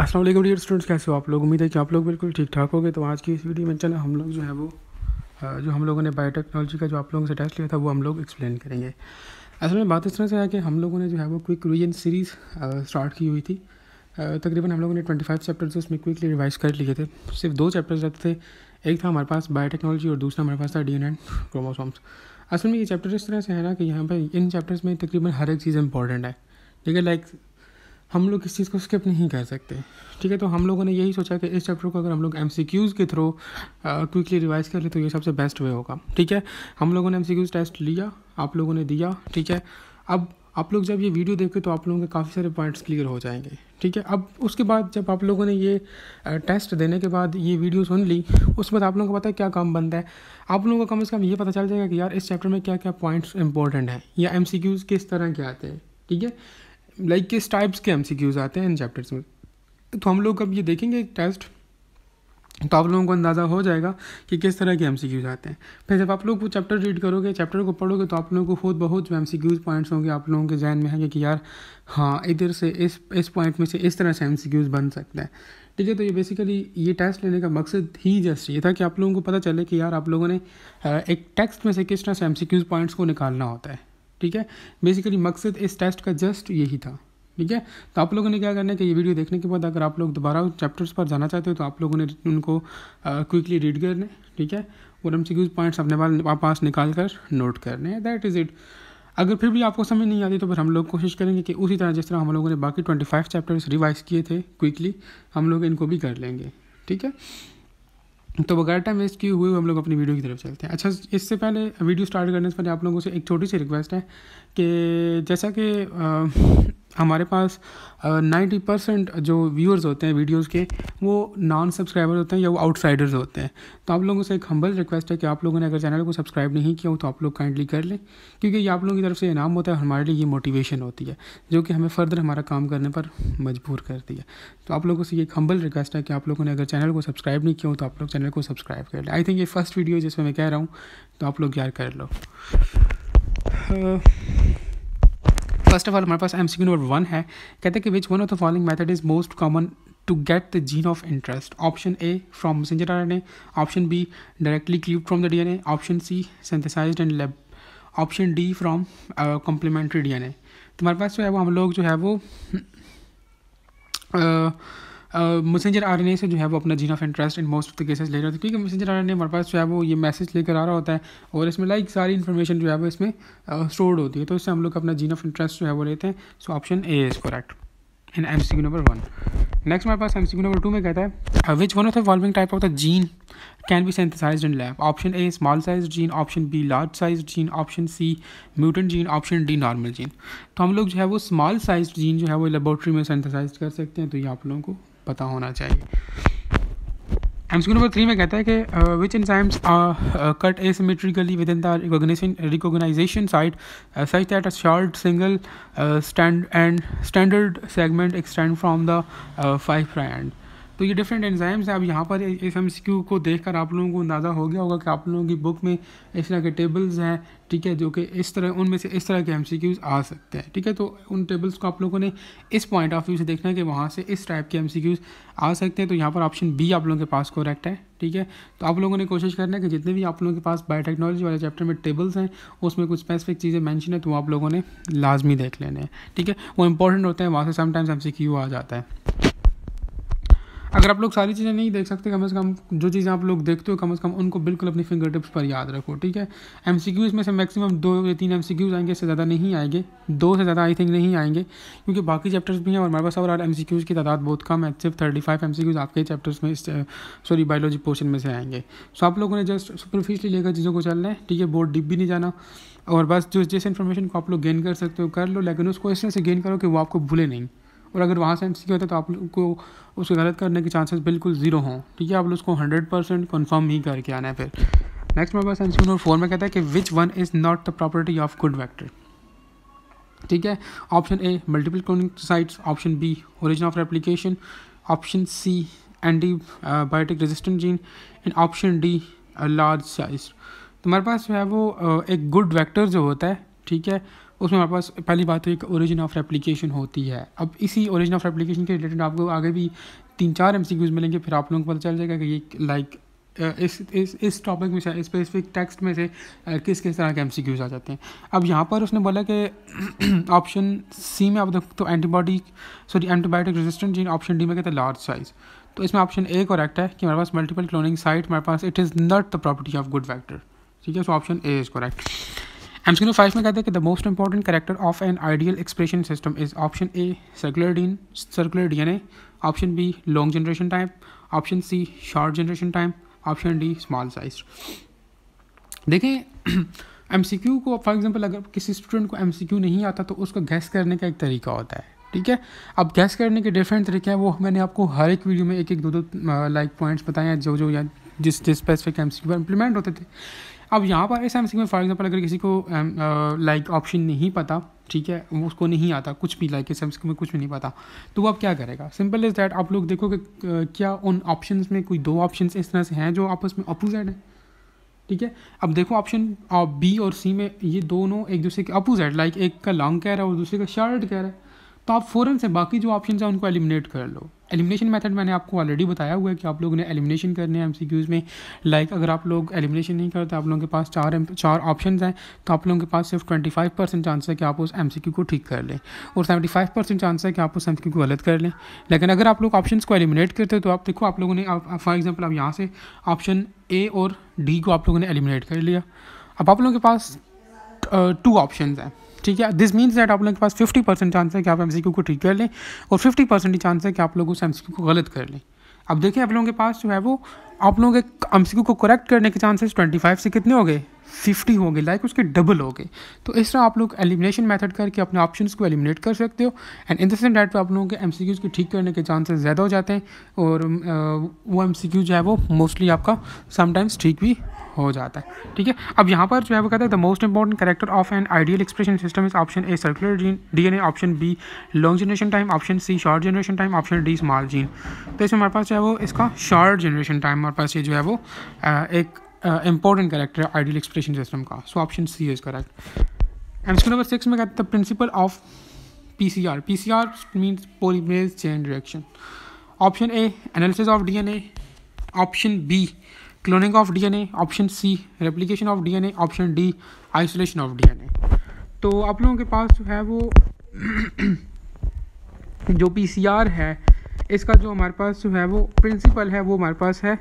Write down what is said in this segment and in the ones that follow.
अस्सलाम वालेकुम dear students कैसे हो आप लोग उम्मीद है कि आप लोग बिल्कुल ठीक ठाक हो गए तो आज की इस वीडियो में चला हम लोग जो है वो जो हम लोगों ने बायोटेक्नोलॉजी का जो आप लोगों से टेस्ट लिया था वो हम लोग एक्सप्लेन करेंगे असल में बात इस तरह से है कि हम लोगों ने जो है वो क्विक रिविजन सीरीज़ स्टार्ट की हुई थी तकरीबन हम लोगों ने ट्वेंटी फाइव चैप्टर्स उसमें क्विकली रिवाइज कर लिए थे सिर्फ दो चैप्टर्स रहते थे एक था हमारे पास बायोटेक्नोलॉजी और दूसरा हमारे पास था डी एन एंड क्रोमोसोम्स असल में ये चैप्टर इस तरह से है ना कि यहाँ पर इन चैप्टर्स में तकरीबन हर एक चीज़ इंपॉर्टेंट है ठीक है लाइक हम लोग इस चीज़ को स्किप नहीं कर सकते ठीक है तो हम लोगों ने यही सोचा कि इस चैप्टर को अगर हम लोग एम के थ्रू क्विकली रिवाइज कर ले तो ये सबसे बेस्ट वे होगा ठीक है हम लोगों ने एम टेस्ट लिया आप लोगों ने दिया ठीक है अब आप लोग जब ये वीडियो देखें तो आप लोगों के काफ़ी सारे पॉइंट्स क्लियर हो जाएंगे ठीक है अब उसके बाद जब आप लोगों ने ये टेस्ट देने के बाद ये वीडियो सुन ली उस बाद आप लोगों को पता है क्या काम बनता है आप लोगों को कम से कम ये पता चल जाएगा कि यार इस चैप्टर में क्या क्या पॉइंट्स इंपॉर्टेंट हैं या एम किस तरह के आते हैं ठीक है लाइक किस टाइप्स के एम आते हैं इन चैप्टर्स में तो हम लोग अब ये देखेंगे एक टेस्ट तो आप लोगों को अंदाज़ा हो जाएगा कि किस तरह के एम आते हैं फिर जब आप लोग वो चैप्टर रीड करोगे चैप्टर को पढ़ोगे तो आप लोगों को खुद बहुत जो एम पॉइंट्स होंगे आप लोगों के जहन में है कि यार हाँ इधर से इस इस पॉइंट में से इस तरह से एम बन सकते हैं ठीक है तो ये बेसिकली ये टेस्ट लेने का मकसद ही जस्ट ये था कि आप लोगों को पता चले कि यार आप लोगों ने एक टेक्स्ट में से किस तरह से एम पॉइंट्स को निकालना होता है ठीक है बेसिकली मकसद इस टेस्ट का जस्ट यही था ठीक है तो आप लोगों ने क्या करना है कि ये वीडियो देखने के बाद अगर आप लोग दोबारा उन चैप्टर्स पर जाना चाहते हो तो आप लोगों ने उनको क्विकली रीड करने ठीक है और एम सी पॉइंट्स अपने पास निकाल कर नोट करने लें दैट इज़ इट अगर फिर भी आपको समझ नहीं आती तो फिर हम लोग कोशिश करेंगे कि उसी तरह जिस तरह हम लोगों ने बाकी ट्वेंटी फाइव चैप्टर्स रिवाइज किए थे क्विकली हम लोग इनको भी कर लेंगे ठीक है तो बगैर टाइम वेस्ट किए हुए हम लोग अपनी वीडियो की तरफ चलते हैं अच्छा इससे पहले वीडियो स्टार्ट करने से पहले आप लोगों से एक छोटी सी रिक्वेस्ट है कि जैसा कि हमारे पास नाइन्टी परसेंट जो व्यूअर्स होते हैं वीडियोज़ के वो नॉन सब्सक्राइबर होते हैं या वो आउटसाइडर्स होते हैं तो आप लोगों से एक हम्बल रिक्वेस्ट है कि आप लोगों ने अगर चैनल को सब्सक्राइब नहीं किया हो तो आप लोग काइंडली कर लें क्योंकि ये आप लोगों की तरफ से इनाम होता है हमारे लिए ये मोटिवेशन होती है जो कि हमें फर्दर हमारा काम करने पर मजबूर करती है तो आप लोगों से ये एक हम्बल रिक्वेस्ट है कि आप लोगों ने अगर चैनल को सब्सक्राइब नहीं किया हो तो आप लोग चैनल को सब्सक्राइब कर लें आई थिंक ये फर्स्ट वीडियो जिसमें मैं कह रहा हूँ तो आप लोग यार कर लो फर्स्ट ऑफ ऑल हमारे पास एम सी नंबर वन है कहते हैं कि which one of the following method is most common to get the gene of interest option A from messenger R N A option B directly cleave from the D N A option C synthesize and lab option D from complementary D N A तो हमारे पास जो है वो हम लोग जो है वो uh, मैसेंजर आर ए से जो है वो अपना gene of interest in most of the cases ले रहा होता क्योंकि मैसेंजर आर एन ए हमारे पास जो है वो ये मैसेज लेकर आ रहा होता है और इसमें लाइक सारी इन्फॉर्मेशन जो है वो इसमें स्टोर्ड होती है तो इससे हम लोग अपना जीन ऑफ इंटरेस्ट जो है वो लेते हैं so option A is correct in M C number one next हमारे पास एम सी नंबर टू में कहता है which one of the following type of the gene can be synthesize in lab option A small size gene option B large size gene option C mutant gene option D normal gene तो हम लोग जो है वो small size gene जो है वो laboratory में सेंथिसाइज कर सकते हैं तो ये आप लोगों को पता होना चाहिए एम्स नंबर थ्री में कहता है कि which enzymes cut a symmetrically within the recognition site such that a short single stand and standard segment extend from the five फ्राइंड तो ये डिफरेंट एंजाइम्स हैं अब यहाँ पर एस एम सी क्यू को देख कर आप लोगों को अंदाज़ा हो गया होगा कि आप लोगों की बुक में इस तरह के टेबल्स हैं ठीक है जो कि इस तरह उनमें से इस तरह के एम सी क्यूज़ आ सकते हैं ठीक है तो उन टेबल्स को आप लोगों ने इस पॉइंट ऑफ व्यू से देखना है कि वहाँ से इस टाइप के एम सी क्यूज़ आ सकते हैं तो यहाँ पर ऑप्शन बी आप लोगों के पास करेक्ट है ठीक है तो आप लोगों ने कोशिश करना है कि जितने भी आप लोगों के पास बायोटेक्नोलॉजी वाले चैप्टर में टेबल्स हैं उसमें कुछ स्पेसिफिक चीज़ें मैंशन है तो आप लोगों ने लाजमी देख लेने हैं ठीक है वो इंपॉर्टेंट होते हैं वहाँ से समटाइम्स एम सी क्यू आ जाता है अगर आप लोग सारी चीज़ें नहीं देख सकते कम से कम जो चीज़ें आप लोग देखते हो कम से कम उनको बिल्कुल अपनी फिंगर टिप्स पर याद रखो ठीक है एम सी क्यूज़ में से मैक्सिमम दो या तीन एम सी क्यूज़ आएंगे इससे ज़्यादा नहीं आएंगे दो से ज़्यादा आई थिंक नहीं आएंगे क्योंकि बाकी चैप्टर्स भी हैं और हमारे पास और एम सी क्यूज़ की तादाद बहुत कम है सिर्फ thirty five M C Qs आपके चैप्टर्स में सॉरी बायोलॉजी पोर्शन में से आएंगे सो आप लोगों ने जस्ट सुपरफिशली लेकर चीज़ों को चलना है ठीक है बोर्ड डिप भी नहीं जाना और बस जो जिस इन्फॉर्मेशन को आप लोग गेन कर सकते हो कर लो लेकिन उसको इस तरह से गेन करो कि वो आपको भूले नहीं और अगर वहाँ से एम सी होता है तो आप लोग को उसको गलत करने के चांसेस बिल्कुल ज़ीरो हों ठीक है आप लोग उसको हंड्रेड परसेंट कन्फर्म ही करके आना है फिर नेक्स्ट मेरे पास एम सी नंबर फोर में कहता है कि which one is not the property of good vector ठीक है option A multiple cloning sites option B origin of application option C anti biotic resistant gene and option D large size तुम्हारे पास जो है वो एक गुड वैक्टर जो होता है ठीक है उसमें हमारे पास पहली बात तो एक ओरिजिन ऑफ एप्लीकेशन होती है अब इसी ओरिजिन ऑफ एप्लीकेशन के रिलेटेड आपको आगे भी तीन चार एम मिलेंगे फिर आप लोगों को पता चल जाएगा कि ये लाइक इस इस इस टॉपिक में से स्पेसिफिक टेक्स्ट में से किस किस तरह के एम आ जाते हैं अब यहाँ पर उसने बोला कि ऑप्शन सी में आप देखो तो antibody sorry antibiotic resistant gene option D में कहते हैं लार्ज साइज़ तो इसमें ऑप्शन ए करेक्ट है कि हमारे पास मल्टीपल क्लोनिंग साइट हमारे पास it is not the property of good factor ठीक है so option A is correct MCQ five में कहते हैं कि the most important character of an ideal expression system is option A circular DNA circular N option B long generation time option C short generation time option D small size देखें M को for example अगर किसी student को M नहीं आता तो उसको gas करने का एक तरीका होता है ठीक है अब गैस करने के डिफरेंट तरीके हैं वो मैंने आपको हर एक वीडियो में एक एक दो दो लाइक पॉइंट्स बताए हैं जो जो या जिस जिस स्पेसिफिक एम सी क्यू पर इंप्लीमेंट होते थे अब यहाँ पर एस में फॉर एग्जांपल अगर किसी को लाइक um, ऑप्शन uh, नहीं पता ठीक है वो उसको नहीं आता कुछ भी लाइक एस में कुछ भी नहीं पता तो वो अब क्या करेगा सिंपल इज़ दैट आप लोग देखो कि uh, क्या उन ऑप्शन में कोई दो ऑप्शन इस तरह से हैं जो आपस में अपोजिट हैं ठीक है अब देखो ऑप्शन बी uh, और सी में ये दोनों एक दूसरे के अपोजिट लाइक एक का लॉन्ग कह रहा है और दूसरे का शर्ट कह रहा है तो आप फ़ौरन से बाकी जो ऑप्शन हैं उनको एलिमिनेट कर लो एलिमिनेशन मेथड मैंने आपको ऑलरेडी बताया हुआ है कि आप लोगों ने एलिमिनेशन करने हैं एमसीक्यूज़ में लाइक like अगर आप लोग एलिमिनेशन नहीं करते आप लोगों के पास चार चार ऑप्शन हैं तो आप लोगों के पास सिर्फ 25 परसेंट चांस है कि आप उस एमसीक्यू को ठीक कर लें और 75 परसेंट चांस है कि आप उस एम को गलत कर लें लेकिन अगर आप लोग ऑप्शन को एलिमिनेट करते हो तो आप देखो आप लोगों ने फॉर एग्जाम्पल आप यहाँ से ऑप्शन ए और डी को आप लोगों ने एलिमिनेट कर लिया अब आप लोगों के पास टू ऑप्शन हैं ठीक है दिस मीन्स दैट आप लोगों के पास फिफ्टी परसेंट चांस है कि आप एम को ठीक कर लें और फिफ्टी परसेंट ही चांस है कि आप लोग उस एम को गलत कर लें अब देखिए आप लोगों के पास जो है वो आप लोगों के एम को करेक्ट करने के चांसेस ट्वेंटी फाइव से कितने हो गए फिफ्टी हो गए लाइक उसके डबल हो गए तो इस तरह आप लोग एलिमिनेशन मेथड करके अपने ऑप्शंस को एलिमिनेट कर सकते हो and in the same date पर आप लोगों के एम को ठीक करने के चांसेस ज़्यादा हो जाते हैं और वो एम जो है वो मोस्टली आपका समटाइम्स ठीक भी हो जाता है ठीक है अब यहाँ पर जो है वो कहता है the most important character of an ideal expression system is option A circular DNA option B long generation time option C short generation time option D small gene तो इसमें हमारे पास जो है वो इसका शॉर्ट जनरेशन टाइम हमारे पास ये जो है वो एक इंपॉर्टेंट करेक्टर है आइडियल एक्सप्रेशन सिस्टम का so option C is correct and number six में कहता है principle of P C R P C R means polymerase chain reaction option A analysis of D N A option B cloning of DNA option C replication of DNA option D isolation of DNA तो आप लोगों के पास जो है वो जो PCR है इसका जो हमारे पास जो है वो प्रिंसिपल है वो हमारे पास है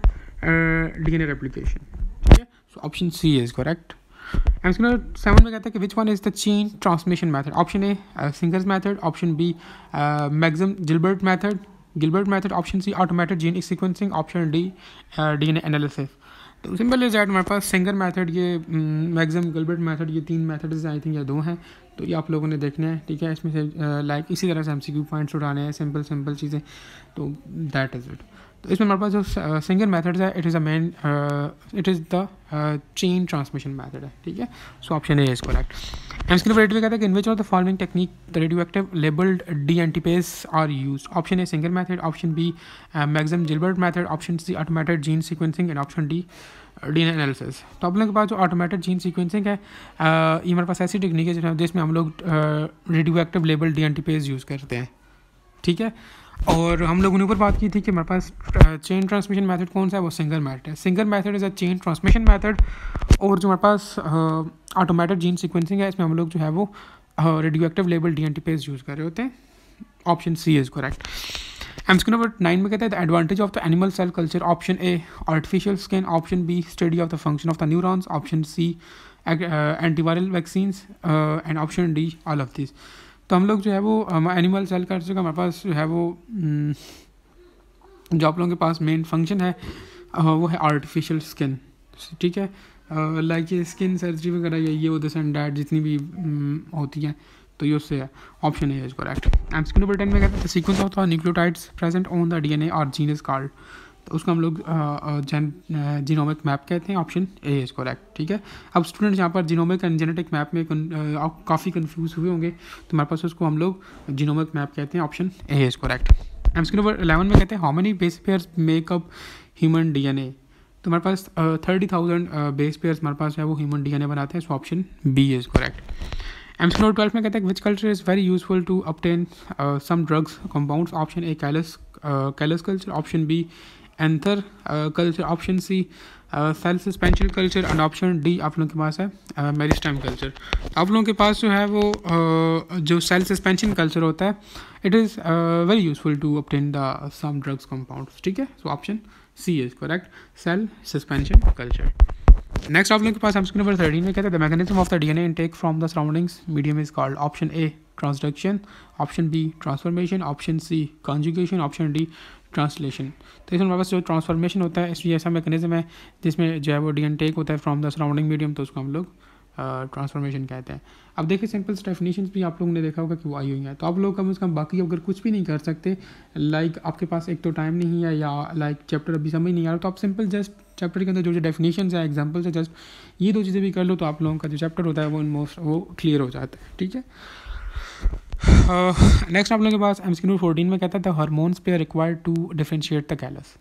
डीएनए रेप्लिकेशन ठीक है so option C is correct एम्स इसके सेवन में कहता है कि which one is the chain transmission method option A singers method option B Maxam Gilbert method Gilbert method option C automated gene sequencing option D D N analysis simple is that हमारे पास singer method ये मैगजम Gilbert method ये तीन method I think या दो हैं तो ये आप लोगों ने देखने हैं ठीक है इसमें से लाइक uh, इसी तरह से एम सी क्यू पॉइंट्स उठाने हैं सिंपल सिंपल चीज़ें तो दैट इज़ इट तो इसमें हमारे पास जो सिंगल मैथड है it is a main it is the chain transmission method है ठीक है so option A is correct M screen radio कहता है कि in which of the following technique the radio active labelled D एंटीपेस are use option A single method option B Maxam Gilbert method option C automated gene sequencing and option D D analysis तो आप लोगों के पास जो automated gene sequencing है ये हमारे पास ऐसी टेक्निक है जिसमें हम लोग रेडियो एक्टिव लेबल डी एंटीपेज यूज़ करते हैं ठीक है और हम लोगों ने ऊपर बात की थी कि हमारे पास चेन ट्रांसमिशन मेथड कौन सा है वो सिंगल मेथड है single method is a chain transmission method और जो हमारे पास ऑटोमेटिक जीन सीक्वेंसिंग है इसमें हम लोग जो है वो radio active label D N T पेज यूज़ कर रहे होते हैं ऑप्शन सी इज़ करेक्ट एम्सकिन नंबर नाइन में कहते हैं the advantage of the animal cell culture option A artificial skin option B study of the function of the neurons option C antiviral vaccines and option D all of this तो हम लोग जो है वो animal cell culture का हमारे पास जो है वो जो आप लोगों के पास मेन फंक्शन है वो है आर्टिफिशियल स्किन ठीक है लाइक ये स्किन सर्जरी वगैरह या ये उधर एंड डैट जितनी भी होती हैं तो ये उससे ऑप्शन है is correct M skin number ten में कहते हैं sequence of the nucleotides present on the DNA और जीनस कार्ड तो उसको हम लोग जेन जीनोमिक मैप कहते हैं ऑप्शन ए इज़ करेक्ट ठीक है अब स्टूडेंट्स यहाँ पर जीनोमिक एंड जेनेटिक मैप में काफ़ी कन्फ्यूज हुए होंगे तो हमारे पास उसको हम लोग जीनोमिक मैप कहते हैं option A is correct screen number eleven में कहते हैं how many base pair makeup human D A तो हमारे पास थर्टी थाउजेंड बेस पेयर्स हमारे पास है वो ह्यूमन डी एन ए बनाते हैं so option B is correct एम्स नंबर ट्वेल्व में कहते हैं which culture is very useful to obtain some drugs compounds option A callus callus culture option B anther culture option C cell suspension culture and option D आप लोगों के पास है मेरिस्टाइम uh, culture आप लोगों के पास जो है वो uh, जो सेल सस्पेंशन कल्चर होता है it is very useful to obtain the some drugs compound ठीक है so option C is correct cell suspension culture next आप लोगों के पास हम स्क्रीन नंबर थर्टीन में कहते हैं the mechanism of the DNA intake from the surroundings medium is called option A transduction option B transformation option C conjugation option D translation तो इसमें हमारे पास जो ट्रांसफॉर्मेशन होता है इसमें ऐसा मैकेनिज्म है जिसमें जो है वो डी एन टेक होता है फ्रॉम द सराउंडिंग मीडियम तो उसको हम लोग ट्रांसफॉर्मेशन uh, कहते हैं अब देखिए सिंपल डेफिनेशन भी आप लोगों ने देखा होगा कि वो आई हुई हैं तो आप लोग कम अज़ कम बाकी अगर कुछ भी नहीं कर सकते लाइक like, आपके पास एक तो टाइम नहीं है या लाइक like, चैप्टर अभी समझ नहीं आ रहा तो आप सिंपल जस्ट चैप्टर के अंदर जो जो डेफिनेशन है एग्जाम्पल्स है जस्ट ये दो चीज़ें भी कर लो तो आप लोगों का जो चैप्टर होता है वो मोस्ट वो क्लियर हो जाता है ठीक है नेक्स्ट आप लोगों के पास एम सी नूर फोर्टीन में कहता था हार्मोन्स पे are required to differentiate the callus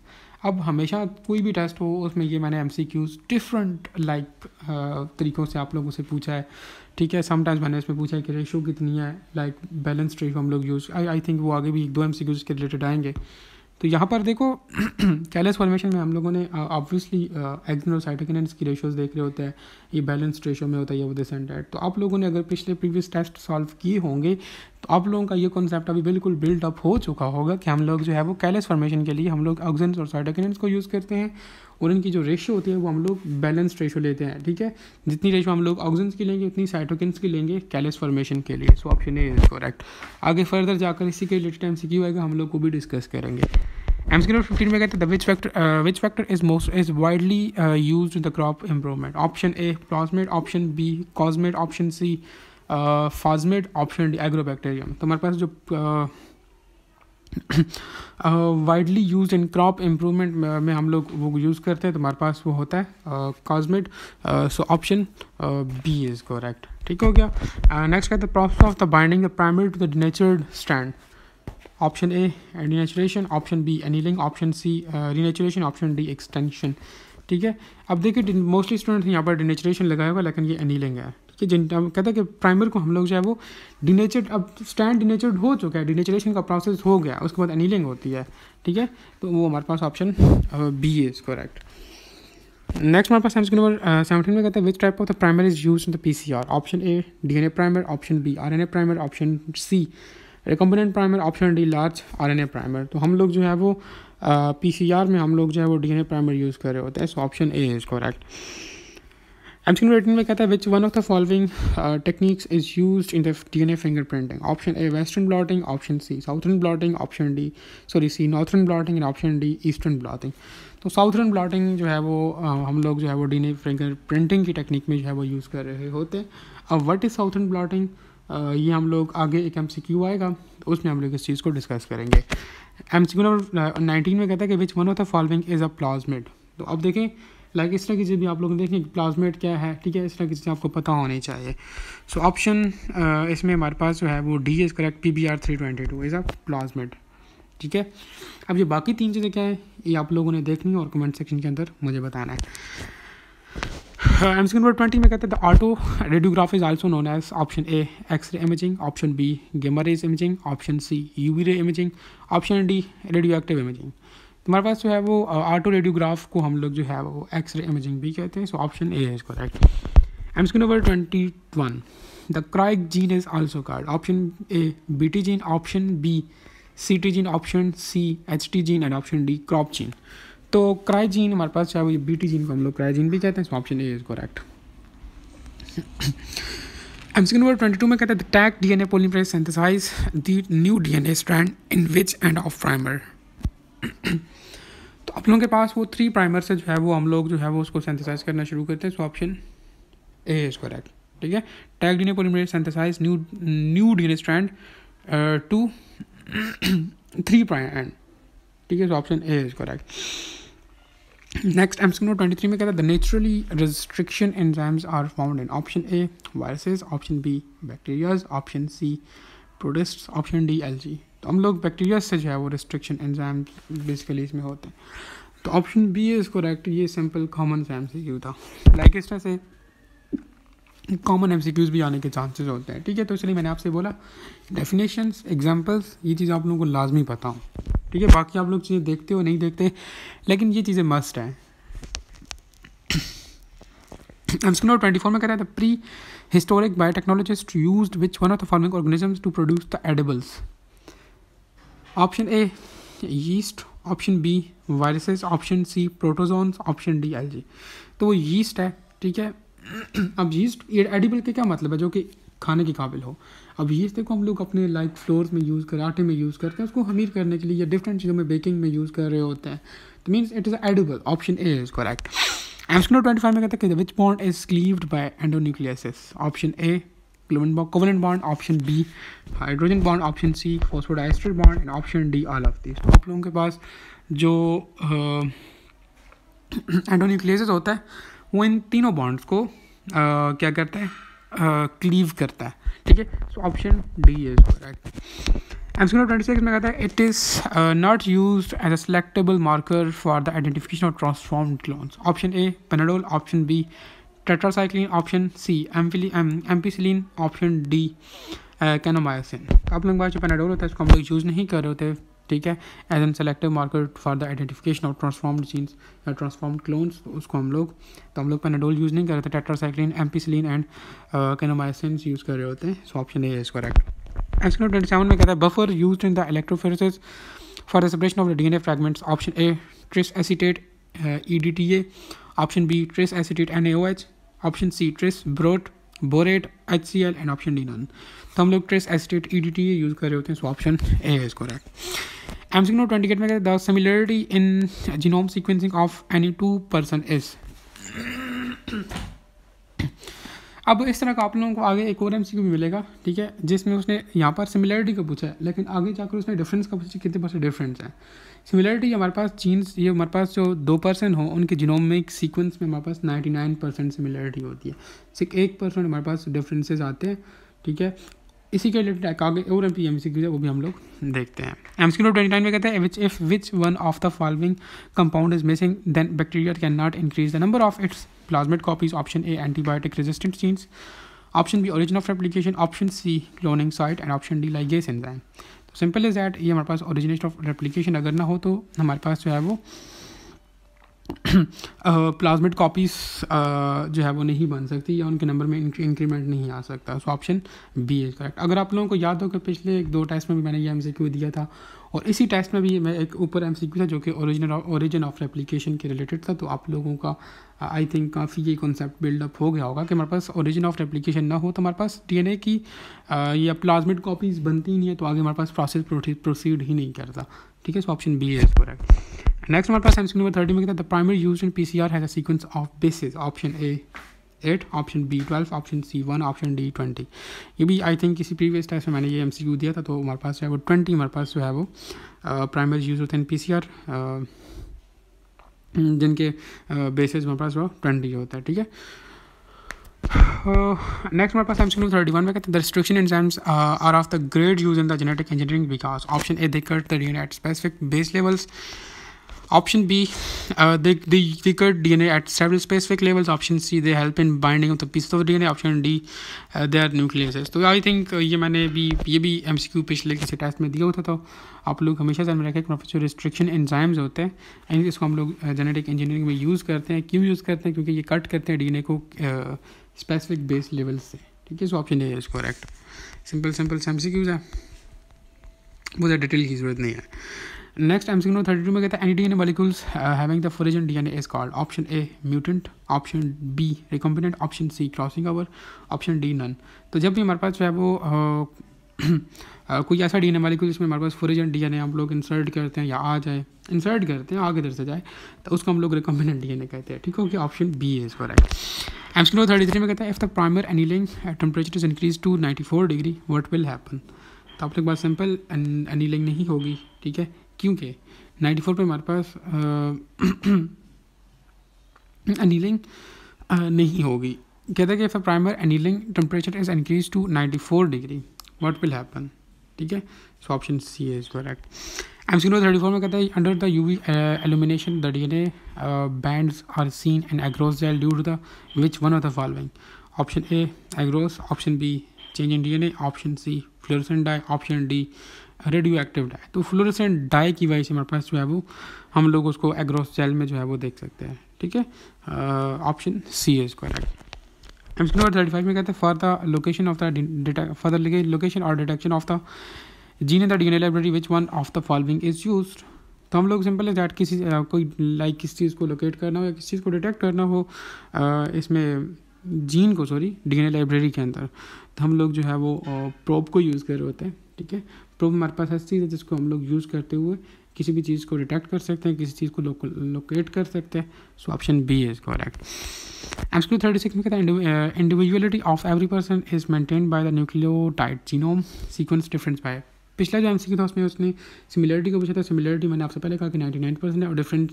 अब हमेशा कोई भी टेस्ट हो उसमें ये मैंने M C Qs different like तरीक़ों से आप लोगों से पूछा है ठीक है समटाइम्स मैंने इसमें पूछा है कि रेशो कितनी है लाइक बैलेंस रेशो हम लोग यूज़ आई आई थिंक वो आगे भी एक दो एम सी क्यूज के रिलेटेड आएंगे तो यहाँ पर देखो कैलेस फॉर्मेशन में हम लोगों ने ऑब्वियसली एक्सिनल साइटोकिन की रेशोज देख रहे होते हैं ये बैलेंस्ड रेशो में होता है ये वो एंड तो आप लोगों ने अगर पिछले प्रीवियस टेस्ट सॉल्व किए होंगे तो आप लोगों का ये कॉन्सेप्ट अभी बिल्कुल बिल्डअप हो चुका होगा कि हम लोग जो है वो कैलेस फॉर्मेशन के लिए हम लोग ऑक्सीजन और साइटोकिन को यूज़ करते हैं और इनकी जो रेशियो होती है वो हम लोग बैलेंस रेशियो लेते हैं ठीक है जितनी रेशियो हम लोग ऑक्सीजन की लेंगे उतनी साइटोकिनस की लेंगे कैलेस फॉर्मेशन के लिए so option A is correct आगे फर्दर जाकर इसी के रिलेटेड एम सी हम लोग को भी डिस्कस करेंगे एम सी फिफ्टीन में कहते हैं which factor which factor is most is widely use the crop improvement option A plasmid option B cosmid option C phasmid option D agrobacterium तो हमारे पास जो uh, widely use in crop improvement में हम लोग वो यूज़ करते हैं तो हमारे पास वो होता है cosmid so option B is correct ठीक हो गया नेक्स्ट uh, कहते हैं process of the binding the primary to the natured stand option A renaturation option B annealing option C renaturation option D extension ठीक है अब देखिए मोस्टली स्टूडेंट्स यहाँ पर डिनेचुरेशन लगाया हुआ लेकिन ये एनीलिंग है कि जिन कहते हैं कि प्राइमर को हम लोग जो है वो डिनेचर्ड अब स्टैंड डिनेचर्ड हो चुका है डिनेचरेशन का प्रोसेस हो गया उसके बाद एनीलिंग होती है ठीक है तो वो हमारे पास option B is correct next हमारे पास नंबर सेवनटीन में कहते हैं which type of the primer is use in the P C R option A D N A primer option B R N A primer option C recombinant primer option D large R N A primer तो हम लोग जो है वो P C R में हम लोग जो है वो D N A primer use कर रहे होते हैं so option A is correct M C रेटन में कहता है which one of the following techniques is use in the D A fingerprinting option A western blotting option C southern blotting option D sorry C northern blotting and option D eastern blotting तो southern blotting जो है वो uh, हम लोग जो है वो D A fingerprinting की टेक्निक में जो है वो यूज़ कर रहे होते अब वट इज़ साउथर्न ब्लॉटिंग ये हम लोग आगे एक एम सी क्यू आएगा उसमें हम लोग इस चीज़ को डिस्कस करेंगे M C Q number nineteen में कहता है कि which one of the following is a plasmid तो अब देखें लाइक इस तरह की चीज़ भी आप लोग देखें प्लाजमेट क्या है ठीक है इस तरह की चीज़ें आपको पता होनी चाहिए सो ऑप्शन uh, इसमें हमारे पास जो है वो D is correct P B R three twenty two is a plasmid ठीक है अब ये बाकी तीन चीज़ें क्या है ये आप लोगों ने देखनी है और कमेंट सेक्शन के अंदर मुझे बताना है एम सी नंबर ट्वेंटी में कहते हैं the autoradiograph is also known as option A X ray imaging option B gamma imaging option C UV ray imaging option D radioactive imaging हमारे पास जो है वो आटो रेडियोग्राफ को हम लोग जो है वो एक्सरे इमेजिंग भी कहते हैं सो ऑप्शन ए है correct M screen number twenty one the cry gene is also called option A B T gene option B C T gene option C H T gene and option D crop gene तो cry gene हमारे पास जो है वो B T gene को हम लोग cry gene भी कहते हैं so option A is correct MCQ number twenty two में कहते हैं the D N A press synthesize the new D N A strand in which end of primer आप लोगों के पास वो थ्री प्राइमर से जो है वो हम लोग जो है वो उसको सेंथिसाइज करना शुरू करते हैं so option A is correct ठीक है टैग ने पोलीमरेज सेंथिसाइज न्यू न्यू ने strand to three prime end ठीक है so option A is correct next M's note twenty three में कहता है the naturally restriction enzymes are found in option A viruses option B bacterias option C protist option D L तो हम लोग bacteria से जो है वो रिस्ट्रिक्शन एंजाइम बेसिकली इसमें होते हैं तो ऑप्शन बी इज़ करेक्ट ये सिंपल कॉमन सी एम था लाइक इस तरह से कॉमन एम सी क्यूज भी आने के चांसेस होते हैं ठीक है तो इसलिए मैंने आपसे बोला डेफिनेशंस एग्जांपल्स ये चीज़ आप लोगों को लाजमी पता हूँ ठीक है बाकी आप लोग चीज़ें देखते हो नहीं देखते लेकिन ये चीज़ें मस्ट हैं M C note twenty four में कह रहा था pre Historic biotechnologists used which one of the following organisms to produce the edibles? Option A yeast, option B viruses option C protozoans option D algae तो वो yeast है ठीक है अब यीस्ट एडिबल के क्या मतलब है जो कि खाने के काबिल हो अब यीस्ट देखो हम लोग अपने लाइक फ्लोर्स में यूज़ कर आटे में यूज़ करते हैं उसको हमीर करने के लिए या डिफरेंट चीज़ों में बेकिंग में यूज़ कर रहे होते हैं तो means it is edible option A is correct एम्सक्लो ट्वेंटी फाइव में कहता है कि which bond is cleaved by endonucleases option A covalent bond option B hydrogen bond option C option C phosphodiester bond and option D all of these तो आप लोगों के पास जो एंडोन्यूक्लियस होता है वो इन तीनों बॉन्ड्स को uh, क्या करता है क्लीव uh, करता है ठीक है so option D is correct twenty six में कहता है it is uh, not used as a selectable marker for the identification of transformed option Option A option option B tetracycline, option C ampicillin, option D uh, तो आप लोग बात Panadol होता है उसको हम लोग यूज़ नहीं कर रहे होते ठीक है as an selective marker for the identification of transformed genes या ट्रांसफॉर्म्ड क्लोन्स तो उसको हम लोग तो हम लोग पेनाडोल यूज़ नहीं कर रहे थे tetracycline ampicillin and kanamycin use कर रहे होते हैं so option A is correct note twenty seven में कहता है buffer use in the electrophoresis for the separation of the D N A fragments option A tris acetate E D T A option B tris acetate N A O H option C tris ब्रोट borate H C L and option D none तो हम लोग trace acetate E D T A use कर रहे होते हैं so option A is correct M सिग्नो twenty eight में कहते हैं the similarity in genome sequencing of any two person is अब इस तरह का आप लोगों को आगे एक और एम भी मिलेगा ठीक है जिसमें उसने यहाँ पर सिमिलरिटी का पूछा है लेकिन आगे जाकर उसने डिफरेंस का पूछा कितने परसेंट डिफरेंस है सिमिलरिटी हमारे पास जीन्स ये हमारे पास जो दो परसेंट हो उनके जिनोमिक सीक्वेंस में हमारे पास नाइन्टी नाइन परसेंट सिमिलरिटी होती है सिर्फ एक परसेंट हमारे पास डिफरेंसेज आते हैं ठीक है इसी के रिलेटेड आगे और भी एम है वो भी हम लोग देखते हैं एम सी ट्वेंटी नाइन में कहते हैं which if which one of the following compound is missing then bacteria can not increase the number of its plasmid copies option A antibiotic resistant genes option B origin of replication option C cloning site and option D ligase enzyme तो simple is that ये हमारे पास origination of replication अगर ना हो तो हमारे पास जो है वो प्लाज्मिड कॉपीज जो है वो नहीं बन सकती या उनके नंबर में इंक्रीमेंट नहीं आ सकता so option B is correct अगर आप लोगों को याद हो कि पिछले एक दो टेस्ट में भी मैंने ये एम दिया था और इसी टेस्ट में भी मैं एक ऊपर एम था जो कि ओरिजिनल ओरिजिन ऑफ रेप्लीकेशन के रिलेटेड था तो आप लोगों का आई थिंक काफ़ी ये कॉन्सेप्ट बिल्डअप हो गया होगा कि हमारे पास ओरिजिन ऑफ रेप्लीकेशन ना हो तो हमारे पास डी एन ए की या प्लाज्मिड कॉपीज़ बनती ही नहीं है तो आगे हमारे पास प्रोसेस प्रोसीड ही नहीं करता ठीक है so option B is correct next हमारे पास एमसीक्यू नंबर थर्टी में कहता है the primary use in P C R has a sequence of basis option A eight option B twelve option C one option D twenty ये भी I think किसी previous test में मैंने ये M C Q दिया था तो हमारे पास जो है वो ट्वेंटी हमारे पास जो है वो प्राइमरी यूज होते हैं पी सी आर जिनके बेसिस हमारे पास जो ट्वेंटी होता है ठीक है नेक्स्ट uh, हमारे पास एम सिग्नल थर्टी वन में कहते हैं the restriction exams are of the great use in the genetic engineering because option A they cut the D N at specific base levels option B they cut D N at cut specific levels option C they help in binding of the piece of D N of dna option d uh, they तो I think uh, ये मैंने भी ये भी M C Q पिछले किसी test में दिया होता था तो आप लोग हमेशा ध्यान में रखें प्रोफेसर रिस्ट्रिक्शन एंजाइम्स होते हैं एंड इसको हम लोग जेनेटिक uh, इंजीनियरिंग में यूज़ करते हैं क्यों यूज़ करते हैं क्योंकि ये कट करते हैं डीएनए को स्पेसिफिक बेस लेवल से ठीक है so option A is correct simple simple same क्यूज है बहुत डिटेल की जरूरत नहीं है next M C Q thirty two में कहता है any D N A having the foreign D N as called option A mutant option B recombinant option C crossing over option D none तो जब भी हमारे पास जो है वो uh, uh, कोई ऐसा डी एन ए मालिक्यूल जिसमें हमारे पास फोरिजन डी एन ए हम लोग इंसर्ट करते हैं या आ जाए इंसर्ट करते हैं आगे इधर से जाए तो उसको हम लोग रिकॉम्बिनेंट डी एन ए कहते हैं ठीक है ऑप्शन बी है इसको right M's number thirty three में कहता है if the primer annealing temperature is increase to ninety four degree what will happen तो आप लोग बात सिंपल एनीलिंग नहीं होगी ठीक है क्योंकि नाइन्टी फोर पर हमारे पास एनीलिंग नहीं होगी कहते हैं कि if the primer annealing temperature is increase to ninety four degree what will happen ठीक है so option C is correct M C thirty four में कहता है under the U V illumination the D N A bands are seen and agarose gel due to the which one of the following option A agarose option B change in D N A option C fluorescent dye option D radioactive dye तो fluorescent dye की वजह से हमारे पास जो है वो हम लोग उसको एग्रोस जेल में जो है वो देख सकते हैं ठीक है option C is correct question number thirty five में कहते हैं for the location of the for the location और detection of the gene in the D library which one of the following is use तो हम लोग simple है that किसी कोई लाइक किस चीज़ को लोकेट करना हो या किस चीज़ को डिटेक्ट करना हो इसमें जीन को सॉरी डीएनए लाइब्रेरी के अंदर तो हम लोग जो है वो प्रोब को यूज़ कर रहे होते हैं ठीक है प्रोब हमारे पास ऐसी चीज़ है जिसको हम लोग यूज़ करते हुए किसी भी चीज़ को डिटेक्ट कर सकते हैं किसी चीज़ को लोकेट कर सकते हैं so option B is correct MCQ thirty six में कहता है individuality of every person is maintain by the nucleotide genome sequence difference by पिछला जो एम सी था उसमें उसने सिमिलरिटी को पूछा था सिमिलरिटी मैंने आपसे पहले कहा कि नाइन्टी नाइन परसेंट है और डिफरेंट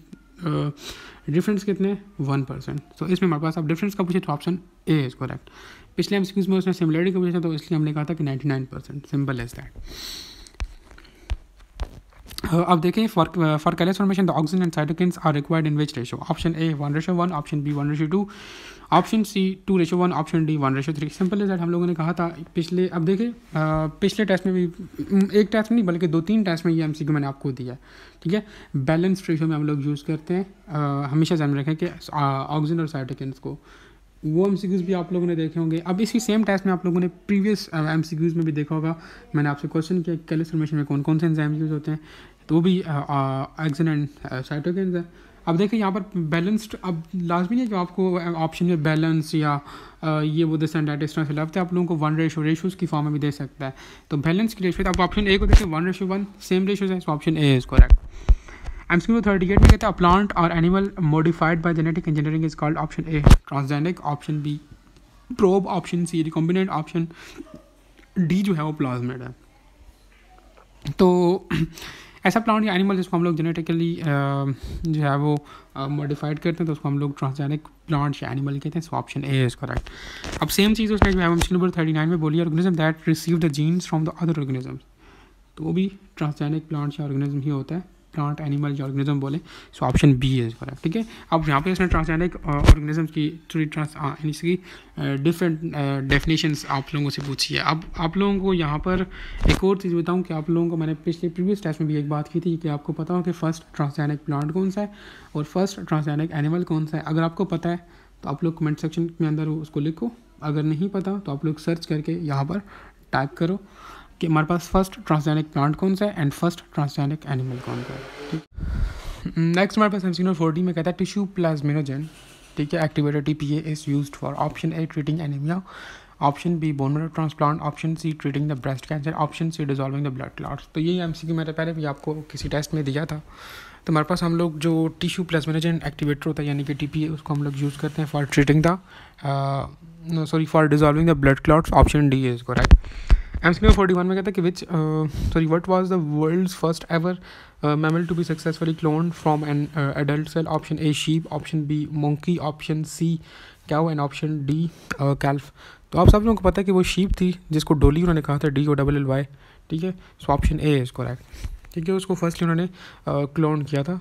डिफरेंस uh, कितने वन परसेंट सो इसमें हमारे पास आप डिफरेंस का पूछे तो ऑप्शन ए इज करेक्ट पिछले एम में उसने सिमिलरिटी का पूछा था तो इसलिए हमने कहा था कि ninety nine percent simple is that Uh, अब देखें for for callus formation the oxygen and cytokinins are required in which ratio option A one ratio one option B one ratio two option C two ratio one option D one ratio three simple is that हम लोगों ने कहा था पिछले अब देखें uh, पिछले test में भी mm, एक टेस्ट में नहीं बल्कि दो तीन टेस्ट में ये एम मैंने आपको दिया है ठीक है बैलेंस रेशो में हम लोग यूज़ करते हैं uh, हमेशा जान रखें कि ऑक्सीजन और साइटोकिन्स को वो एम भी आप लोगों ने देखे होंगे अब इसी सेम टेस्ट में आप लोगों ने प्रीवियस एम uh, में भी देखा होगा मैंने आपसे क्वेश्चन किया कैलिस फॉर्मेशन में कौन कौन से एम यूज़ होते हैं तो वो भी एक्जन एंड साइटोकिन है अब देखें यहाँ पर बैलेंस्ड अब लाजमी है कि आपको ऑप्शन uh, में बैलेंस या uh, ये वो दस एंड डेट इस तरह से लफ्ज़ है आप लोगों को वन रेशो रेशोज़ की फॉर्म में भी दे सकता है तो बैलेंस की रेशो तो आप ऑप्शन ए को देखें one ratio one same ratios है option A is correct M MCQ thirty eight में कहते हैं प्लांट और animal modified by genetic engineering is called option A transgenic option B probe option C recombinate option D जो है वो plasmid है तो ऐसा प्लांट या एनिमल जिसको हम लोग जेनेटिकली जो है वो मॉडिफाइड करते हैं तो उसको हम लोग ट्रांसजेनिक प्लांट या एनिमल कहते हैं so option A is correct अब सेम चीज़ उसने जो है ऑप्शन नंबर थर्टी नाइन में बोली organism that receive the genes from the other organism तो वो भी ट्रांसजेनिक प्लांट्स या ऑर्गेनिज्म ही होता है प्लांट एनिमल या ऑर्गेनिज्म बोले so option B is correct ठीक है अब यहाँ पे इसमें ट्रांसजेंडिक ऑर्गेनिज्म की थ्री uh, ट्रांस इसकी डिफरेंट uh, डेफिनेशन uh, आप लोगों से पूछी है अब आप लोगों को यहाँ पर एक और चीज़ बताऊँ कि आप लोगों को मैंने पिछले प्रीवियस टेस्ट में भी एक बात की थी कि आपको पता हो कि फर्स्ट ट्रांसजेनिक प्लांट कौन सा है और फर्स्ट ट्रांसजेनिक एनिमल कौन सा है अगर आपको पता है तो आप लोग कमेंट सेक्शन में अंदर उसको लिखो अगर नहीं पता तो आप लोग सर्च करके यहाँ पर टाइप करो कि हमारे पास फर्स्ट ट्रांसजेनिक प्लांट कौन सा है एंड फर्स्ट ट्रांसजेनिक एनिमल कौन सा है ठीक नेक्स्ट हमारे पास एमसीनो फोर्टी में कहता है टिश्यू प्लाज्मिनोजन ठीक है activator T P as use for option A treating anaemia option B bone marrow transplant option C treating the breast cancer option C dissolving the blood clots तो यही M C Q मैंने पहले भी आपको किसी test में दिया था तो हमारे पास हम लोग जो टिश्यू प्लाज्मिनोजन एक्टिवेटर होता है यानी कि टी पी ए उसको हम लोग यूज़ करते हैं for treating the sorry for dissolving the blood clots option D is correct M C forty one में कहता है कि which sorry what was the world first ever mammal to be successfully clone from an adult cell option A sheep option B monkey option C क्या and option D कैल्फ तो आप सब लोगों को पता है कि वो शीप थी जिसको डोली उन्होंने कहा था D O double L Y ठीक है सो ऑप्शन ए है इसको राइट ठीक है उसको फर्स्टली उन्होंने क्लोन uh, किया था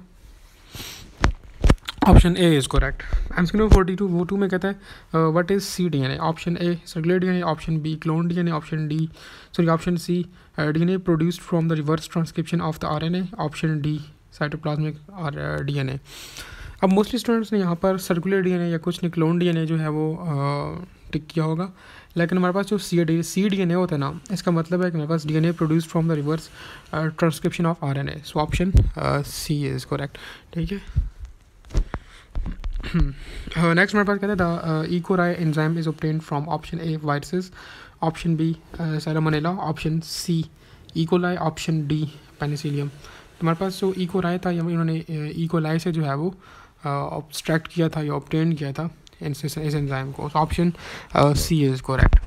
option A is correct M number forty two वो टू में कहता है what is C D N A option A circular D N A option B clone D N A option D sorry option C D N A produced from the reverse transcription of the R N A option D cytoplasmic R D N A अब mostly students ने यहाँ पर circular D N ए या कुछ ने clone D N ए जो है वो टिक uh, किया होगा लेकिन हमारे पास जो C D C D N A होता है ना इसका मतलब है कि हमारे पास D N A produce from the reverse transcription of R N A so option C is correct ठीक है नेक्स्ट hmm. uh, next हमारे पास कहते हैं the E coli enzyme is obtained from option A viruses option B salmonella option C E coli option D penicillium हमारे पास जो ईकोराय e. था इन्होंने ईकोलाई uh, e. से जो है वो ऑब्स्ट्रैक्ट uh, किया था या ऑप्टेन किया था इस एंजाइम को option C is correct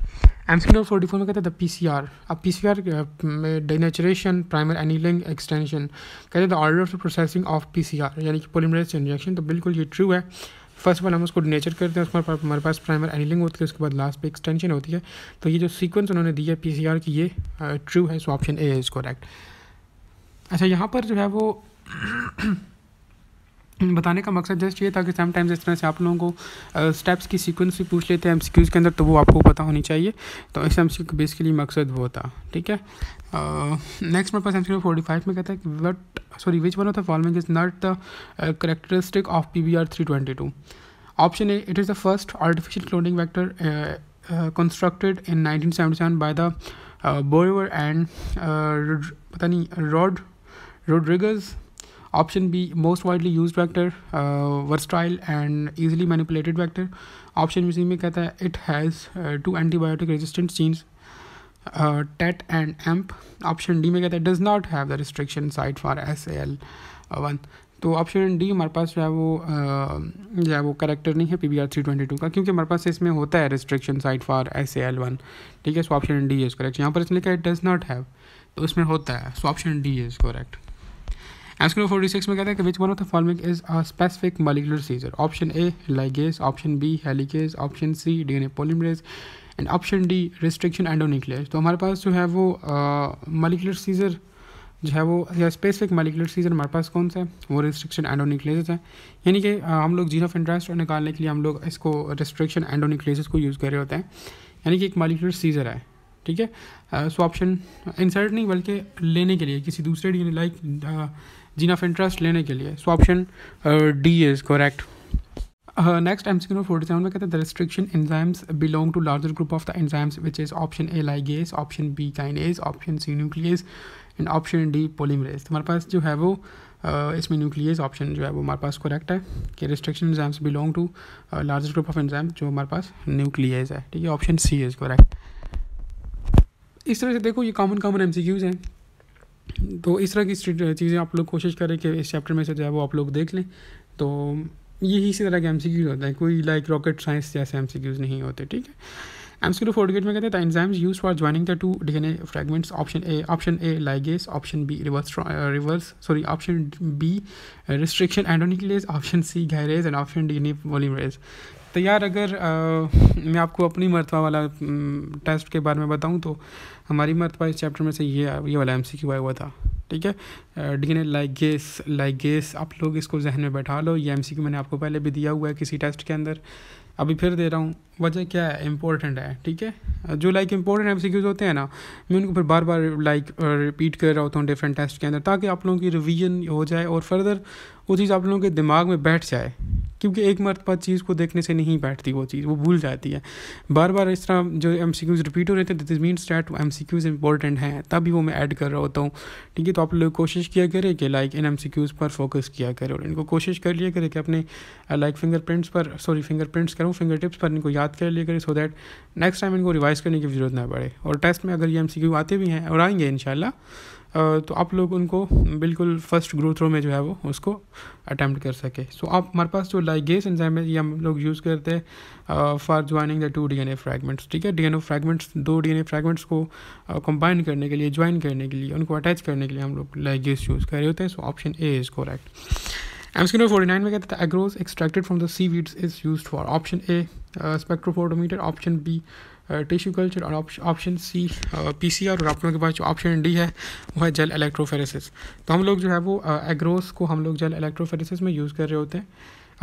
M C number forty four में कहते हैं द पी सी आर अब पी सी आर में प्राइमर एनीलिंग एक्सटेंशन कहते हैं the order of processing of P C R यानी कि पोलिमरेज इंजेक्शन तो बिल्कुल ये ट्रू है फर्स्ट ऑफ ऑल हम उसको डिनेचर करते हैं उसके बाद हमारे पास प्राइमर एनीलिंग होती है उसके बाद लास्ट पे एक्सटेंशन होती है तो ये जो सीक्वेंस उन्होंने दी है पी सी आर की ये ट्रू uh, है so option A is correct अच्छा यहाँ पर जो है वो बताने का मकसद जस्ट ये था कि टाइम्स इस तरह से आप लोगों को स्टेप्स की सीक्वेंस भी पूछ लेते हैं एम के अंदर तो वो आपको पता होनी चाहिए तो इस एम सी बेसिकली मकसद वो था ठीक है नेक्स्ट मेरे पास एम सी फोर्टी फाइव में कहता है कि what sorry which one of the following is not the characteristic of P B R three twenty two option A it is the first artificial cloning vector constructed in nineteen seventy seven by the Bolivar and पता नहीं Rod Rodriguez option B most widely use vector versatile and easily manipulated vector option C में कहता है it has two antibiotic resistant genes tet and amp option D में कहता है does not have the restriction site for S L one तो option D हमारे पास जो है वो uh, जो है वो करेक्टर नहीं है P V R three twenty two का क्योंकि हमारे पास इसमें होता है restriction site for S L one ठीक है so option D is correct यहाँ पर इसने कहा इट डज नॉट हैव तो इसमें होता है so option D is correct answer forty six में कहता है कि which one of the following is a specific molecular scissor option A ligase option B helicase option C D N A polymerase and option D restriction endonuclease तो हमारे पास जो है वो मालिकुलर सीजर जो है वो या स्पेसिफिक मालिकुलर सीजर हमारे पास कौन सा है वो रिस्ट्रिक्शन एंडोनिक्लेजेस है यानी कि हम लोग जीन ऑफ इंटरेस्ट निकालने के लिए हम लोग इसको रिस्ट्रिक्शन एंडोनिक्लेजेस को यूज़ कर रहे होते हैं यानी कि एक मालिकुलर सीजर है ठीक है सो ऑप्शन इंसर्ट नहीं बल्कि लेने के लिए किसी दूसरे D like gene of interest लेने के लिए so option D is correct next M C number forty seven में कहते हैं the restriction enzymes belong to larger group of the enzymes which is option A ligase option B kinase option C nuclease and option D polymerase हमारे पास जो है वो uh, इसमें nucleus option जो है वो हमारे पास करेक्ट है कि restriction enzymes belong to larger group of enzymes जो हमारे पास न्यूक्लियस है ठीक है ऑप्शन सी इज़ करेक्ट इस तरह से देखो ये common common M C Qs हैं तो इस तरह की चीज़ें आप लोग कोशिश करें कि इस चैप्टर में से जो है वो आप लोग देख लें तो यही इसी तरह के एम होता है कोई लाइक रॉकेट साइंस जैसे एम नहीं होते ठीक है एम एम्सक्यू फोर्टिकेट में कहते हैं enzymes use for joining the two A fragments option A option A ligase option B reverse reverse sorry option B restriction endonuclease option C gyrase and option D polymerase तो यार अगर आ, मैं आपको अपनी मरतबा वाला टेस्ट के बारे में बताऊँ तो हमारी मरतबा इस चैप्टर में से ये ये वाला एम सी क्यू आया हुआ था ठीक है D N A ligase ligase आप लोग इसको जहन में बैठा लो ये एम सी क्यू मैंने आपको पहले भी दिया हुआ है किसी टेस्ट के अंदर अभी फिर दे रहा हूँ वजह क्या है इंपॉर्टेंट है ठीक है जो like important M C Qs होते हैं ना मैं उनको फिर बार बार लाइक रिपीट कर रहा होता हूँ डिफरेंट टेस्ट के अंदर ताकि आप लोगों की रिवीजन हो जाए और फर्दर वो चीज़ आप लोगों के दिमाग में बैठ जाए क्योंकि एक मरतबा चीज़ को देखने से नहीं बैठती वो चीज़ वो भूल जाती है बार बार इस तरह जो एम सी क्यूज़ रिपीट हो रहे थे this means that M C Qs important हैं तभी वो मैं ऐड कर रहा होता हूँ ठीक है तो आप लोग कोशिश किया करें कि लाइक इन एम सी क्यूज़ पर फोकस किया करें और इनको कोशिश कर लिया करें कि अपने लाइक फिंगर प्रिंट्स पर सॉरी फिंगर प्रिंट्स करूँ फिंगर टिप्स पर इनको याद कर लिया करें सो दैट नेक्स्ट टाइम इनको रिवाइज़ करने की जरूरत ना पड़े और टेस्ट में अगर ये एम सी क्यू आते भी हैं और आएंगे इन तो आप लोग उनको बिल्कुल फर्स्ट ग्रोथ रो में जो है वो उसको अटैम्प्ट कर सके सो so, आप हमारे पास जो लाइगेस एंजाइम है ये हम लोग यूज़ करते हैं for joining the two DNA fragments ठीक है डीएनए फ्रैगमेंट्स दो डीएनए फ्रैगमेंट्स को कंबाइन uh, करने के लिए ज्वाइन करने के लिए उनको अटैच करने के लिए हम लोग लाइगेस यूज़ कर रहे होते हैं so option A is correct M C Q forty nine में कहते हैं agarose extracted from the seaweeds is use for option A spectrophotometer option B tissue uh, culture और ऑप्शन सी पीसीआर और आप लोगों के पास जो ऑप्शन डी है वो है जेल इलेक्ट्रोफेरेसिस तो हम लोग जो है वो एग्रोस uh, को हम लोग जेल इलेक्ट्रोफेरेसिस में यूज़ कर रहे होते हैं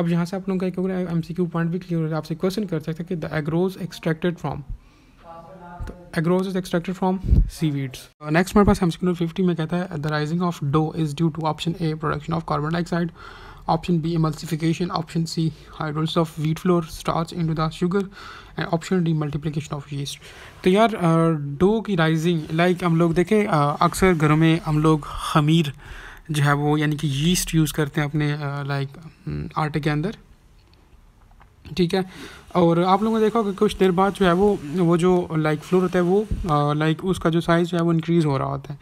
अब यहाँ से आप लोगों का एक एम सी क्यू पॉइंट भी क्लियर हो रहा है आपसे क्वेश्चन कर सकते हैं कि द एग्रोज एक्सट्रैक्टेड फ्रॉम तो agarose is extracted from seaweeds next हमारे पास एम सी क्यू फिफ्टी में कहता है the rising of dough is due to option A production of carbon dioxide option B emulsification, option C hydrolysis of wheat flour starch into the sugar and option D multiplication of yeast. तो यार dough की rising like हम लोग देखें अक्सर घरों में हम लोग खमीर जो है वो यानी कि यीस्ट यूज़ करते हैं अपने लाइक हम्म, आटे के अंदर ठीक है और आप लोगों ने देखा कि कुछ देर बाद जो है वो वो जो लाइक फ्लोर होता है वो लाइक उसका जो साइज़ जो है वो इंक्रीज़ हो रहा होता है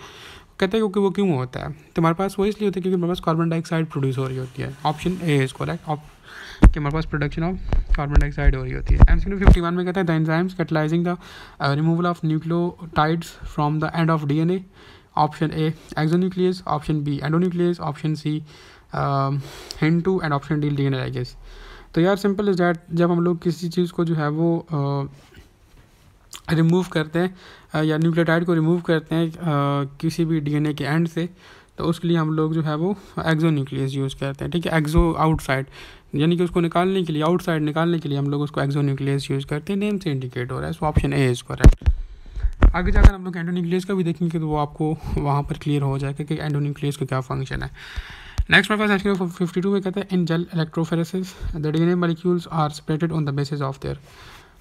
कहते हैं क्योंकि वो क्यों होता है तुम्हारे पास वो इसलिए होता है क्योंकि हमारे पास कार्बन डाइऑक्साइड प्रोड्यूस हो रही होती है ऑप्शन ए इज करेक्ट ऑप कि हमारे पास प्रोडक्शन ऑफ कार्बन डाइऑक्साइड हो रही होती है एम फिफ्टी वन में कहता है the enzymes catalysing the removal of nucleotides from the end of D N A option A exonuclease option B nuclease option C two and option D D N तो यार simple is that जब हम लोग किसी चीज़ को जो है वो uh, रिमूव करते हैं या न्यूक्लियोटाइड को रिमूव करते हैं किसी भी डीएनए के एंड से तो उसके लिए हम लोग जो है वो एक्जो न्यूक्लियस यूज़ करते हैं ठीक है एक्जो आउटसाइड यानी कि उसको निकालने के लिए आउटसाइड निकालने के लिए हम लोग उसको एक्जो न्यूक्लियस यूज़ करते हैं नेम से इंडिकेट हो रहा है सो ऑप्शन ए इसको करेक्ट आगे जाकर हम लोग एंडो न्यूक्लियस का भी देखेंगे तो वो आपको वहाँ पर क्लियर हो जाएगा कि एंडो न्यूक्लियस का क्या फंक्शन है नेक्स्ट मेरे पास सेक्शन फिफ्टी टू में कहते हैं in gel electrophoresis the D N A molecules are separated on the basis of their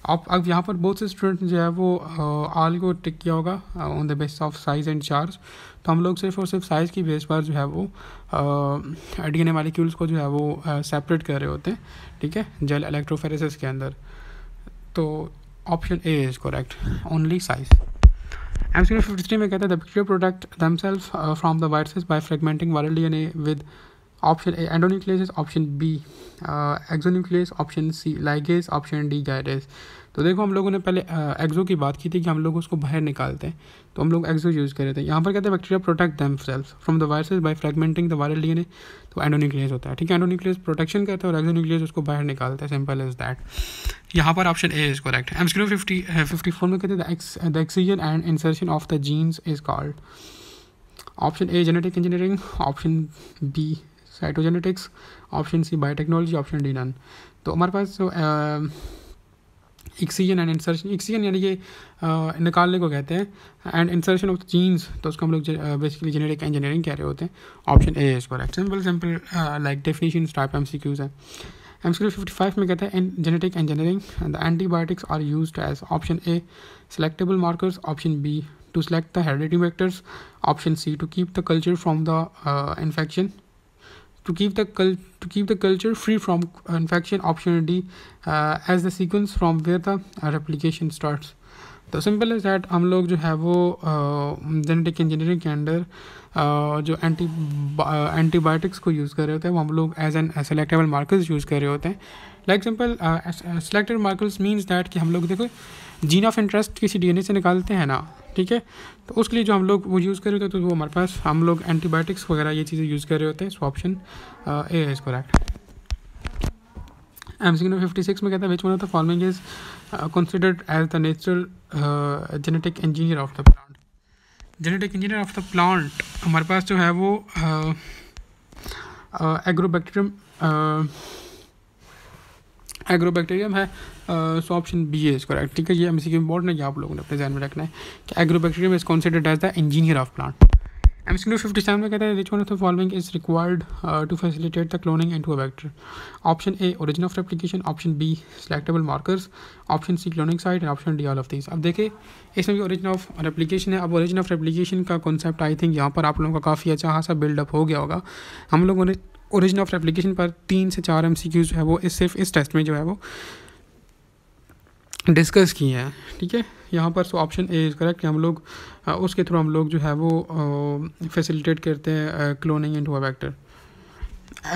आप अब यहाँ पर बहुत से स्टूडेंट जो है वो आल को टिक किया होगा on the base of size and charge तो हम लोग सिर्फ और सिर्फ साइज़ की बेस पर जो है वो डी एन ए मालिक्यूल्स को जो है वो सेपरेट कर रहे होते हैं ठीक है जेल इलेक्ट्रोफेरेसिस के अंदर तो option A is correct only size M C fifty में कहते हैं the product them self from the viruses by fragmenting viral D N A with option A endonuclease option B exonuclease option C ligase option D gyrase तो देखो हम लोगों ने पहले exo की बात की थी कि हम लोग उसको बाहर निकालते हैं तो हम लोग एक्जो यूज़ कर रहे थे यहाँ पर कहते हैं bacteria protect them cells from the viruses by fragmenting the viral DNA तो एंडोन्यूक्लियस होता है ठीक है एंडोन्यूक्लियस प्रोटेक्शन करता है और एक्जोन्यूक्लियस उसको बाहर निकालता है सिंपल इज दैट यहाँ पर option A is correct M C Q fifty fifty four में कहते हैं the excision and insertion of the genes is called option A genetic engineering option B cytogenetics option C biotechnology option D none तो हमारे पास जो excision and insertion excision यानी कि uh, निकालने को कहते हैं एंड इंसर्शन ऑफ जीन्स तो उसको हम लोग बेसिकली जेनेटिक इंजीनियरिंग कह रहे होते हैं ऑप्शन ए इस पर simple simple like definition type M C Qs है एम सी फिफ्टी फाइव में कहते हैं genetic engineering the antibiotics are use as option A selectable markers option B to select the heredity vectors option C to keep the culture from the infection to keep the to keep the culture free from infection option D uh, as the sequence from where the uh, replication starts तो simple is that हम लोग जो है वो genetic uh, engineering के under uh, जो anti antibiotics को use कर रहे होते हैं वो हम लोग as an selectable markers use कर रहे होते हैं like simple selected markers means that कि हम लोग देखो जीन ऑफ इंटरेस्ट किसी डीएनए से निकालते हैं ना ठीक है तो उसके लिए जो हम लोग वो यूज़ कर रहे होते हैं तो वो हमारे पास हम लोग एंटीबायोटिक्स वगैरह ये चीज़ें यूज़ कर रहे होते हैं सो ऑप्शन ए इसको right M C fifty six में कहता है which one of the following is considered as the natural genetic engineer of the plant genetic engineer of the plant हमारे पास जो है वो एग्रोबैक्टीरियम uh, uh, एग्रोबैक्टीरियम है so option B is correct ठीक है ये सी इंपॉर्टेंट है ये आप लोगों ने अपने ध्यान में रखना है कि agrobacterium is considered as the engineer of plant M C fifty seven में कहते हैं which one of the following is required to facilitate the cloning and to a vector option A origin of replication option B selectable markers option C cloning site and option D all of this अब देखिए इसमें भी origin of application है अब origin of application का concept I think यहाँ पर आप लोगों का काफ़ी अच्छा खासा बिल्डअप हो गया होगा हम लोगों ने ओरिजिन ऑफ एप्लीकेशन पर तीन से चार एम जो है वो इस सिर्फ इस टेस्ट में जो है वो डिस्कस किए हैं ठीक है यहाँ पर so option A is correct हम लोग उसके थ्रू हम लोग जो है वो फैसिलिटेट करते हैं cloning into a vector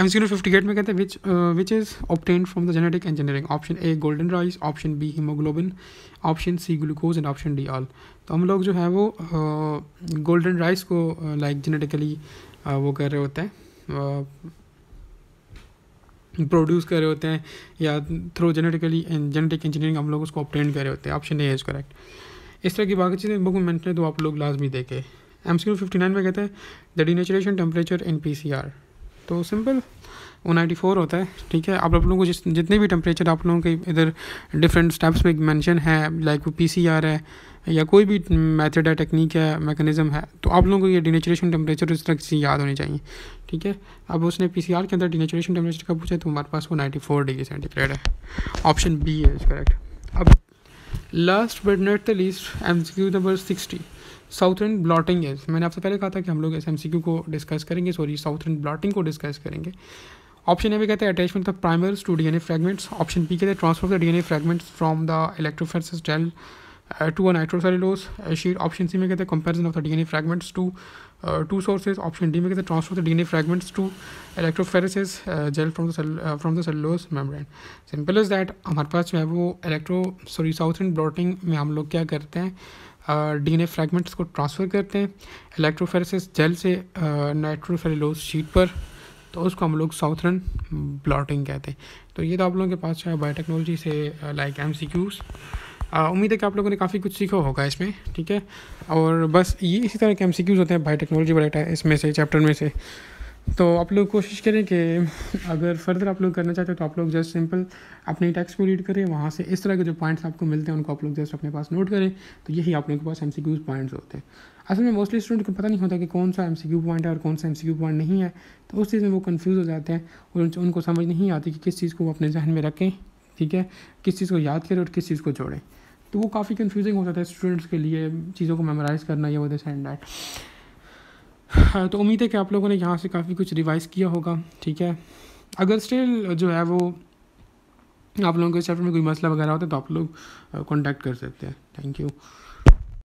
M C fifty eight में कहते हैं which which is obtained from the genetic engineering option A golden rice option B haemoglobin option C glucose and option D all तो हम लोग जो है वो golden uh, rice को लाइक जेनेटिकली uh, वो कर रहे होते हैं प्रोड्यूस कर रहे होते हैं या थ्रू जेनेटिकली जेनेटिक इंजीनियरिंग हम लोग उसको ऑप्टेन कर रहे होते हैं ऑप्शन ए इज़ करेक्ट इस तरह की बाकी चीज़ें बुक में मैंने तो आप लोग लाजमी देखे एम सी फिफ्टी नाइन में कहते हैं the denaturation temperature in P C R तो सिंपल ओ नाइन्टी फोर होता है ठीक है आप लोगों को जिस जितने भी टेम्परेचर आप लोगों के इधर डिफरेंट स्टेप्स में मैंशन है लाइक वो पी सी आर है या कोई भी मेथड है टेक्निक है मैकेनिज्म है तो आप लोगों को ये डिनेचुरेशन टेम्परेचर उस तरह से याद होनी चाहिए ठीक है अब उसने पी सी आर के अंदर डिनेचुरेशन टेम्परेचर का पूछा तो हमारे पास वो नाइन्टी फोर डिग्री सेंटीग्रेड है ऑप्शन बी है करेक्ट अब last but not the least M C Q number sixty southern blotting है मैंने आपसे पहले कहा था कि हम लोग एस एम सी क्यू को डिस्कस करेंगे सॉरी साउथर्न ब्लॉटिंग को डिस्कस करेंगे ऑप्शन ए uh, uh, में कहते हैं attachment of primers to D N A fragments option B कहते हैं transfer D N A fragments from the electrophoresis gel to a nitrocellulose sheet option C में कहते हैं comparison of the D N A fragments to two sources option D में कहते हैं transfer of the A fragments to electrophoresis gel from the from the cellulose membrane simple is that हमारे पास जो है वो इलेक्ट्रो सॉरी साउथर्न ब्लॉटिंग में हम लोग क्या करते हैं डी एन ए फ्रेगमेंट्स को ट्रांसफ़र करते हैं इलेक्ट्रोफेरेसिस जेल से नाइट्रोफेरेलोज uh, शीट पर तो उसको हम लोग साउथर्न ब्लॉटिंग कहते हैं तो ये तो आप लोगों के पास जो है बायोटेक्नोलॉजी से लाइक एम सी क्यूज़ उम्मीद है कि आप लोगों ने काफ़ी कुछ सीखा होगा इसमें ठीक है और बस ये इसी तरह के एम सी क्यूज़ होते हैं बायोटेक्नोलॉजी वाले इसमें से चैप्टर में से तो आप लोग कोशिश करें कि अगर फर्दर आप लोग करना चाहते हो तो आप लोग जस्ट सिंपल अपने टेक्स्ट को रीड करें वहाँ से इस तरह के जो पॉइंट्स आपको मिलते हैं उनको आप लोग जस्ट अपने पास नोट करें तो यही आप लोगों के पास एम सी क्यूज़ पॉइंट्स होते हैं असल में मोस्टली स्टूडेंट को पता नहीं होता कि कौन सा एम पॉइंट है और कौन सा एम पॉइंट नहीं है तो उस चीज़ में वो कन्फ्यूज़ हो जाते हैं और उनको समझ नहीं आती कि किस चीज़ को वो अपने जहन में रखें ठीक है किस चीज़ को याद करें और किस चीज़ को जोड़ें तो वो काफ़ी कन्फ्यूजिंग हो जाता है स्टूडेंट्स के लिए चीज़ों को मेमोराइज़ करना या वो दिस एंड डैट तो उम्मीद है कि आप लोगों ने यहाँ से काफ़ी कुछ रिवाइज़ किया होगा ठीक है अगर स्टिल जो है वो आप लोगों के चैप्टर में कोई मसला वगैरह होता है तो आप लोग कॉन्टैक्ट कर सकते हैं थैंक यू